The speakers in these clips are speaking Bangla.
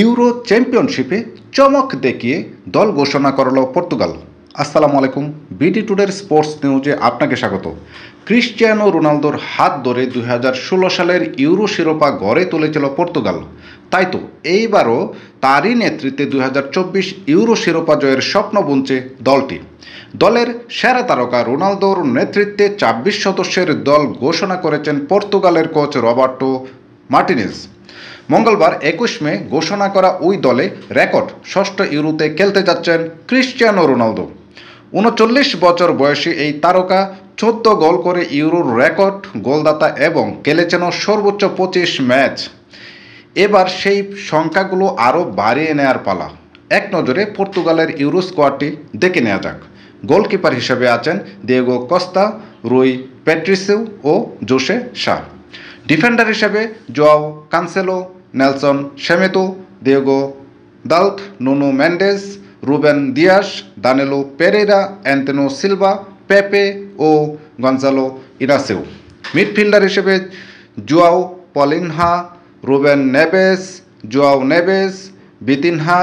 ইউরো চ্যাম্পিয়নশিপে চমক দেখিয়ে দল ঘোষণা করল পর্তুগাল আসসালামু আলাইকুম বিডি টুডের স্পোর্টস নিউজে আপনাকে স্বাগত ক্রিশ্চিয়ানো রোনালদোর হাত ধরে দুই সালের ইউরো শিরোপা গড়ে তুলেছিল পর্তুগাল তাই তো এইবারও তারই নেতৃত্বে দুই ইউরো শিরোপা জয়ের স্বপ্ন বুনছে দলটি দলের সেরা তারকা রোনালদোর নেতৃত্বে ২৬ সদস্যের দল ঘোষণা করেছেন পর্তুগালের কোচ রবার্টো মার্টিনেস মঙ্গলবার একুশ মে ঘোষণা করা ওই দলে রেকর্ড ষষ্ঠ ইউরোতে খেলতে যাচ্ছেন ক্রিশ্চিয়ানো রোনালদো উনচল্লিশ বছর বয়সী এই তারকা চোদ্দ গোল করে ইউরোর রেকর্ড গোলদাতা এবং খেলেছেন সর্বোচ্চ পঁচিশ ম্যাচ এবার সেই সংখ্যাগুলো আরও বাড়িয়ে নেয়ার পালা এক নজরে পর্তুগালের ইউরো স্কোয়াডটি দেখে নেওয়া যাক গোলকিপার হিসেবে আছেন দিয়েগো কস্তা রুই প্যাট্রিসিউ ও জোসে শাহ ডিফেন্ডার হিসেবে Joao Cancelo Nelson Semedo Diogo দাউথ Nuno Mendes Ruben Dias Danilo Pereira Antonio Silva Pepe ও গঞ্জালো ইরাসেও মিডফিল্ডার হিসেবে Joao Palhinha Ruben Neves Joao Neves Vitinha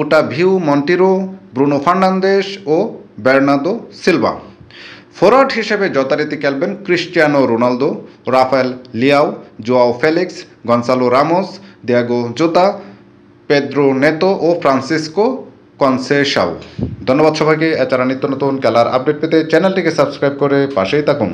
Otavio Monteiro Bruno Fernandes ও বের্নাদো সিলভা ফরওয়ার্ড হিসেবে যথারীতি খেলবেন Cristiano Ronaldo Rafael Leao Joao Felix Goncalo Ramos Diogo Jota Pedro Neto ও ফ্রান্সিসকো কনসেসাও ধন্যবাদ সবাইকে এছাড়া নিত্য নতুন খেলার আপডেট পেতে চ্যানেলটিকে সাবস্ক্রাইব করে পাশেই থাকুন